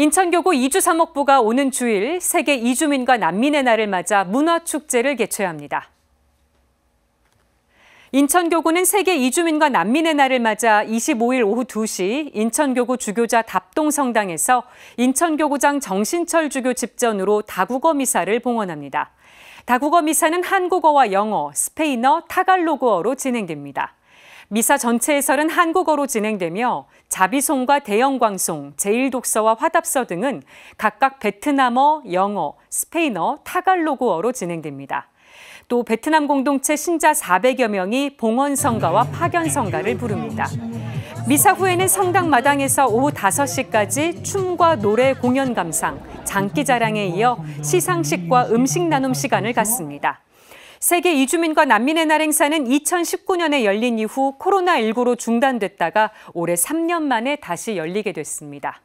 인천교구 이주사목부가 오는 주일 세계 이주민과 난민의 날을 맞아 문화축제를 개최합니다. 인천교구는 세계 이주민과 난민의 날을 맞아 25일 오후 2시 인천교구 주교자 답동성당에서 인천교구장 정신철 주교 집전으로 다국어 미사를 봉헌합니다. 다국어 미사는 한국어와 영어, 스페인어, 타갈로그어로 진행됩니다. 미사 전체 해설은 한국어로 진행되며 자비송과 대영광송, 제1독서와 화답서 등은 각각 베트남어, 영어, 스페인어, 타갈로그어로 진행됩니다. 또 베트남 공동체 신자 400여 명이 봉헌성가와 파견성가를 부릅니다. 미사 후에는 성당 마당에서 오후 5시까지 춤과 노래 공연 감상, 장기 자랑에 이어 시상식과 음식 나눔 시간을 갖습니다. 세계 이주민과 난민의 날 행사는 2019년에 열린 이후 코로나19로 중단됐다가 올해 3년 만에 다시 열리게 됐습니다.